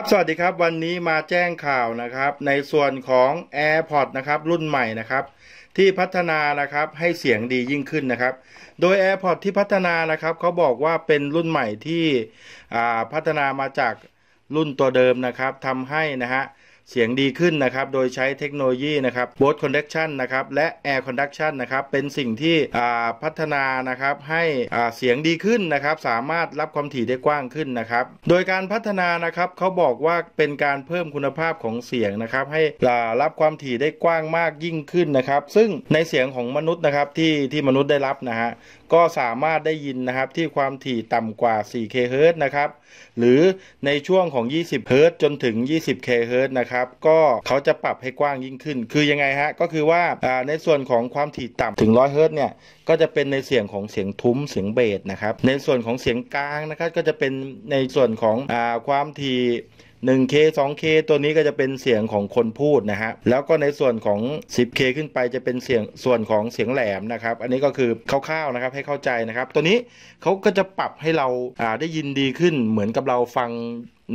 ครับสวัสดีครับวันนี้มาแจ้งข่าวนะครับ ในส่วนของ AirPods นะครับรุ่นใหม่นะครับ ที่พัฒนานะครับให้เสียงดียิ่งขึ้นนะครับ โดย AirPods ที่พัฒนานะครับเขาบอกว่าเป็นรุ่นใหม่ที่พัฒนามาจากรุ่นตัวเดิมนะครับทำให้นะฮะเสียงดีขึ้นนะครับโดยใช้เทคโนโลยีนะครับโบสคอนดักชันนะครับและแอร์คอนดักชันนะครับเป็นสิ่งที่พัฒนานะครับให้เสียงดีขึ้นนะครับ สามารถรับความถี่ได้กว้างขึ้นนะครับโดยการพัฒนานะครับเขาบอกว่าเป็นการเพิ่มคุณภาพของเสียงนะครับให้รับความถี่ได้กว้างมากยิ่งขึ้นนะครับ ซึ่งในเสียงของมนุษย์นะครับที่ที่มนุษย์ได้รับนะฮะก็สามารถได้ยินนะครับที่ความถี่ต่ำกว่า 4K เฮิร h ์นะครับหรือในช่วงของ 2 0เฮิร h ์จนถึง 20K เฮิร h ์นะครับับก็เขาจะปรับให้กว้างยิ่งขึ้น คือยังไงฮะ ก็คือว่าในส่วนของความถี่ต่ำถึงร้อยเฮิร์ตเนี่ย ก็จะเป็นในเสียงของเสียงทุ้มเสียงเบสนะครับ ในส่วนของเสียงกลางนะครับ ก็จะเป็นในส่วนของอความถี่ 1K 2K ตัวนี้ก็จะเป็นเสียงของคนพูดนะฮะ แล้วก็ในส่วนของ 10K ขึ้นไปจะเป็นเสียงส่วนของเสียงแหลมนะครับ อันนี้ก็คือคร่าวๆนะครับให้เข้าใจนะครับ ตัวนี้เขาก็จะปรับให้เราได้ยินดีขึ้นเหมือนกับเราฟัง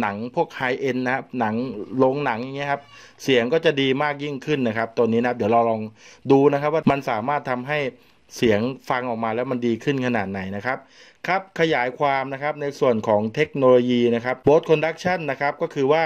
หนังพวกไฮเอ็นนะครับ หนังลงหนังอย่างเงี้ยครับเสียงก็จะดีมากยิ่งขึ้นนะครับ ตัวนี้นะครับ เดี๋ยวเราลองดูนะครับ ว่ามันสามารถทำให้เสียงฟังออกมาแล้วมันดีขึ้นขนาดไหนนะครับครับขยายความนะครับในส่วนของเทคโนโลยีนะครับ Bose Conduction นะครับก็คือว่า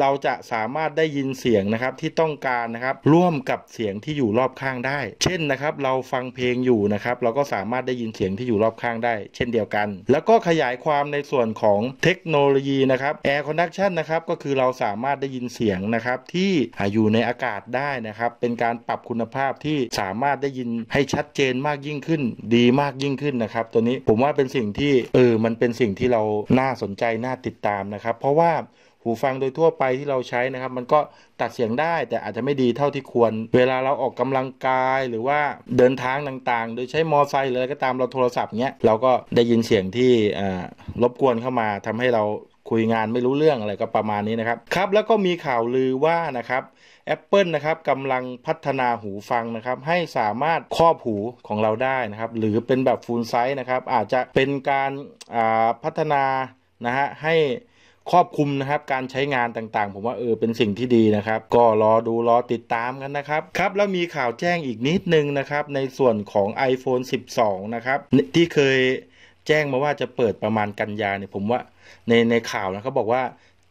เราจะสามารถได้ยินเสียงนะครับที่ต้องการนะครับร่วมกับเสียงที่อยู่รอบข้างได้ เช่นนะครับเราฟังเพลงอยู่นะครับเราก็สามารถได้ยินเสียงที่อยู่รอบข้างได้ เช่นเดียวกัน แล้วก็ขยายความในส่วนของเทคโนโลยีนะครับ Air Conduction นะครับก็คือเราสามารถได้ยินเสียงนะครับที่อยู่ในอากาศได้นะครับเป็นการปรับคุณภาพที่สามารถได้ยินให้ชัดเจนมากยิ่งขึ้นดีมากยิ่งขึ้นนะครับตัวนี้ผมว่าเป็นสิ่งที่เออมันเป็นสิ่งที่เราน่าสนใจ น่าติดตามนะครับ เพราะว่าหูฟังโดยทั่วไปที่เราใช้นะครับ มันก็ตัดเสียงได้แต่อาจจะไม่ดีเท่าที่ควร เวลาเราออกกำลังกายหรือว่าเดินทางต่างๆ โดยใช้มอไซค์หรืออะไรก็ตามเราโทรศัพท์เนี้ย เราก็ได้ยินเสียงที่รบกวนเข้ามาทำให้เราคุยงานไม่รู้เรื่องอะไรก็ประมาณนี้นะครับครับแล้วก็มีข่าวลือว่านะครับ Apple นะครับกำลังพัฒนาหูฟังนะครับให้สามารถครอบหูของเราได้นะครับ หรือเป็นแบบฟูลไซส์นะครับ อาจจะเป็นการาพัฒนานะฮะให้ครอบคุมนะครับการใช้งานต่างๆ ผมว่าเออเป็นสิ่งที่ดีนะครับ ก็รอดูรอติดตามกันนะครับครับ แล้วมีข่าวแจ้งอีกนิดนึงนะครับในส่วนของ iPhone 12 นะครับที่เคยแจ้งมาว่าจะเปิดประมาณกันยาเนี่ยผมว่าในในข่าวนะเขาบอกว่า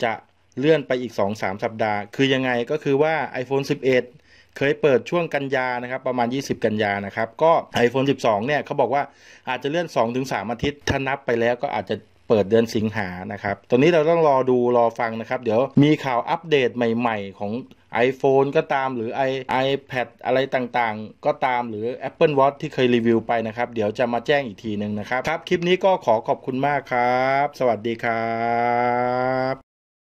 จะเลื่อนไปอีก 2-3 สัปดาห์ คือยังไงก็คือว่า iPhone 11 เคยเปิดช่วงกันยานะครับประมาณ 20 กันยานะครับก็ iPhone 12เนี่ยเขาบอกว่าอาจจะเลื่อน 2-3 อาทิตย์ ถ้านับไปแล้วก็อาจจะเปิดเดือนสิงหานะครับ ตอนนี้เราต้องรอดู รอฟังนะครับ เดี๋ยวมีข่าวอัปเดตใหม่ๆ ของ iPhone ก็ตาม หรือ i iPad อะไรต่างๆ ก็ตาม หรือ Apple Watch ที่เคยรีวิวไปนะครับ เดี๋ยวจะมาแจ้งอีกทีหนึ่งนะครับ ครับ คลิปนี้ก็ขอขอบคุณมากครับ สวัสดีครับ